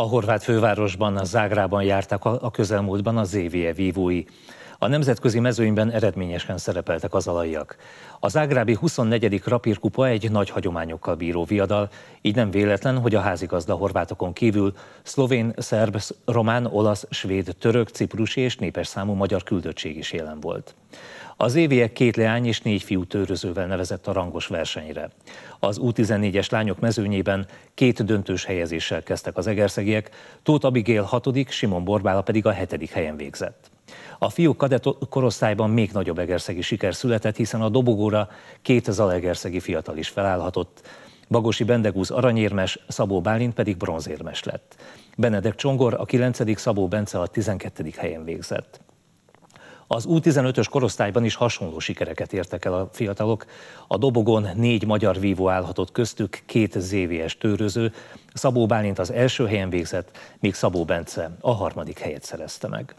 A horvát fővárosban, a Zágrában jártak a közelmúltban az Évie vívói. A nemzetközi mezőnyben eredményesen szerepeltek az alaiak. A zágrábi 24. rapírkupa egy nagy hagyományokkal bíró viadal, így nem véletlen, hogy a házigazda horvátokon kívül szlovén, szerb, román, olasz, svéd, török, ciprusi és népes számú magyar küldöttség is jelen volt. Az éviek két leány és négy fiú tőrözővel nevezett a rangos versenyre. Az U14-es lányok mezőnyében két döntős helyezéssel kezdtek az egerszegiek, Tóth Abigail hatodik, Simon Borbála pedig a hetedik helyen végzett. A fiúk kadett korosztályban még nagyobb egerszegi siker született, hiszen a dobogóra két zalegerszegi fiatal is felállhatott. Bagosi Bendegúz aranyérmes, Szabó Bálint pedig bronzérmes lett. Benedek Csongor a 9. Szabó Bence a 12. helyen végzett. Az U15-ös korosztályban is hasonló sikereket értek el a fiatalok. A dobogon négy magyar vívó állhatott köztük, két ZVS tőröző. Szabó Bálint az első helyen végzett, míg Szabó Bence a harmadik helyet szerezte meg.